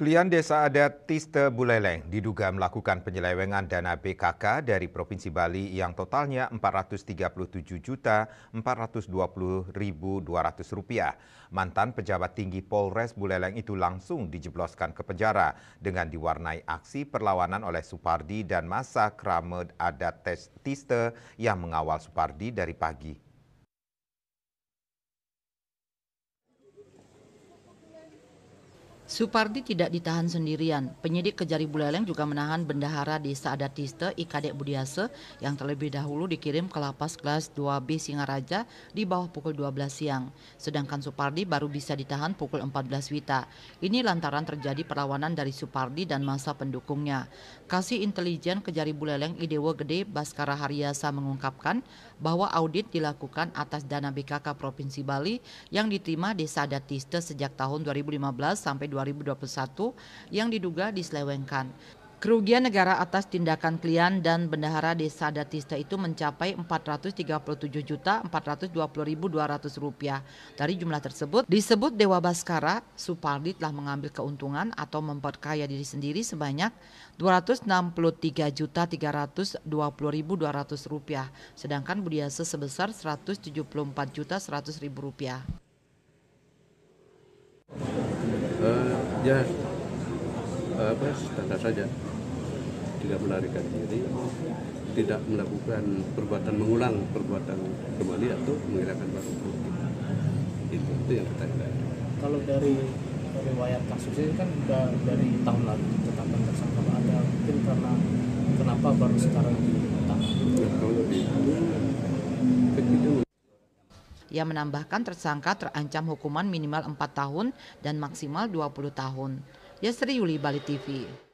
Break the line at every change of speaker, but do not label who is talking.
Klien desa adat Tiste Buleleng diduga melakukan penyelewengan dana BKK dari Provinsi Bali yang totalnya Rp437.420.200. Mantan pejabat tinggi Polres Buleleng itu langsung dijebloskan ke penjara dengan diwarnai aksi perlawanan oleh Supardi dan masa keramat adat Tiste yang mengawal Supardi dari pagi
Supardi tidak ditahan sendirian. Penyidik Kejari Buleleng juga menahan bendahara Desa Adatiste Ikadek Budiase yang terlebih dahulu dikirim ke lapas kelas 2B Singaraja di bawah pukul 12 siang. Sedangkan Supardi baru bisa ditahan pukul 14 Wita. Ini lantaran terjadi perlawanan dari Supardi dan masa pendukungnya. Kasih intelijen Kejari Buleleng Idewo Gede Baskara Haryasa mengungkapkan bahwa audit dilakukan atas dana BKK Provinsi Bali yang diterima Desa Adatiste sejak tahun 2015 sampai 2020. 2021 yang diduga diselewengkan. Kerugian negara atas tindakan klien dan bendahara desa Datista itu mencapai Rp437.420.200 Dari jumlah tersebut, disebut Dewa Baskara, Supardi telah mengambil keuntungan atau memperkaya diri sendiri sebanyak Rp263.320.200, sedangkan Budiasa sebesar Rp174.100.000.
ya apa standar saja tidak melarikan diri tidak melakukan perbuatan mengulang perbuatan kembali atau menghilangkan barang bukti itu, itu yang kita hindari kalau dari riwayat kasus ini kan
udah dari tahun lalu tetapkan tersangka ada mungkin karena kenapa baru sekarang Ia menambahkan tersangka terancam hukuman minimal 4 tahun dan maksimal 20 tahun. Yasri Yuli Bali TV.